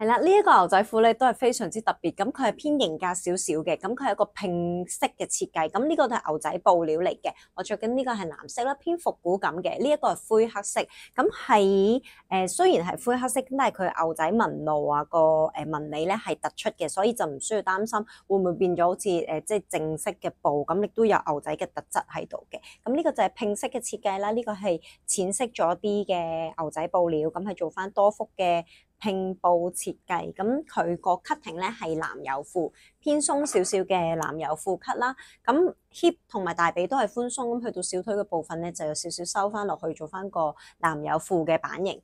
系啦，呢一个牛仔裤咧都系非常之特别，咁佢系偏型格少少嘅，咁佢系一个拼色嘅设计，咁呢个系牛仔布料嚟嘅，我着紧呢个系蓝色啦，偏复古感嘅，呢一个系灰黑色，咁系诶虽然系灰黑色，咁但系佢牛仔纹路啊个诶纹理咧系突出嘅，所以就唔需要担心会唔会变咗好似诶即系正式嘅布，咁亦都有牛仔嘅特质喺度嘅，咁呢个就系拼色嘅设计啦，呢个系浅色咗啲嘅牛仔布料，咁系做翻多幅嘅。拼布設計，咁佢個 cutting 咧係男友褲，偏鬆少少嘅男友褲 cut 啦。咁 hip 同埋大髀都係寬鬆，咁去到小腿嘅部分咧就有少少收翻落去，做翻個男友褲嘅版型。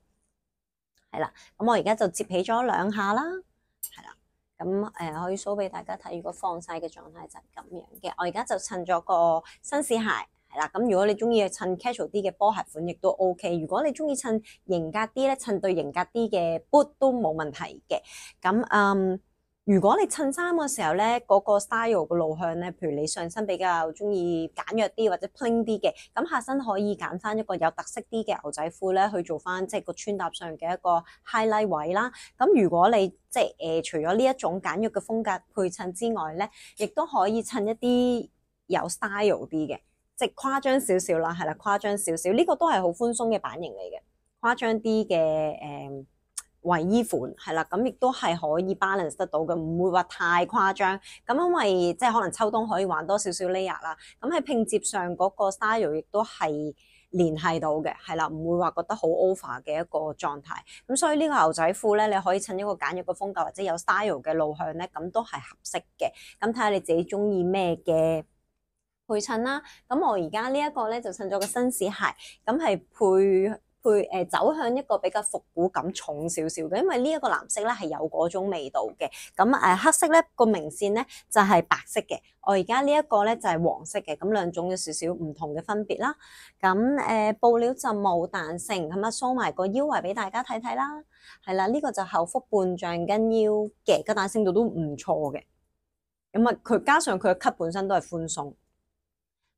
係啦，咁我而家就接起咗兩下啦。係啦，咁誒可以 show 俾大家睇，如果放晒嘅狀態就係咁樣嘅。我而家就襯咗個紳士鞋。嗱，咁如果你中意襯 casual 啲嘅波鞋款，亦都 OK。如果你中意襯型格啲咧，襯對型格啲嘅 boot 都冇問題嘅。咁嗯，如果你襯衫嘅時候咧，嗰個 style 嘅路向咧，譬如你上身比較中意簡約啲或者 plain 啲嘅，咁下身可以揀翻一個有特色啲嘅牛仔褲咧去做翻，即係個穿搭上嘅一個 highlight 啦。咁如果你即系誒，除咗呢一種簡約嘅風格配襯之外咧，亦都可以襯一啲有 style 啲嘅。即係誇張少少啦，係啦，誇張少少，呢個都係好寬鬆嘅版型嚟嘅，誇張啲嘅誒衞衣款係啦，咁亦都係可以 balance 得到嘅，唔會話太誇張。咁因為即係可能秋冬可以玩多少少 layer 啦，咁喺拼接上嗰個 style 亦都係聯繫到嘅，係啦，唔會話覺得好 over 嘅一個狀態。咁所以呢個牛仔褲咧，你可以襯一個簡約嘅風格，或者有 style 嘅路向咧，咁都係合適嘅。咁睇下你自己中意咩嘅。配衬啦，咁我而家呢一个咧就衬咗个绅士鞋，咁系配配诶走向一个比较复古感重少少嘅，因为呢一个蓝色咧系有嗰种味道嘅。咁诶黑色咧个明线咧就系白色嘅。我而家呢一个咧就系黄色嘅，咁两种有少少唔同嘅分别啦。咁诶布料就冇弹性，咁啊梳埋个腰围俾大家睇睇啦。系啦，呢个就后腹半丈跟腰嘅，个弹性度都唔错嘅。咁啊，佢加上佢嘅襟本身都系宽松。